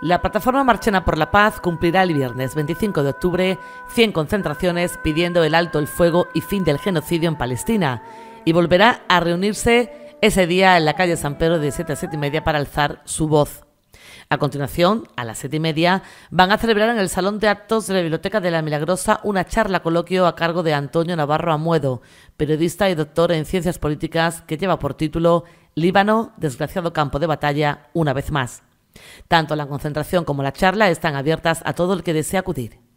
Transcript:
La plataforma Marchena por la Paz cumplirá el viernes 25 de octubre 100 concentraciones pidiendo el alto el fuego y fin del genocidio en Palestina y volverá a reunirse ese día en la calle San Pedro de 7 a 7 y media para alzar su voz. A continuación, a las 7 y media, van a celebrar en el Salón de Actos de la Biblioteca de la Milagrosa una charla coloquio a cargo de Antonio Navarro Amuedo, periodista y doctor en ciencias políticas que lleva por título Líbano, desgraciado campo de batalla, una vez más. Tanto la concentración como la charla están abiertas a todo el que desea acudir.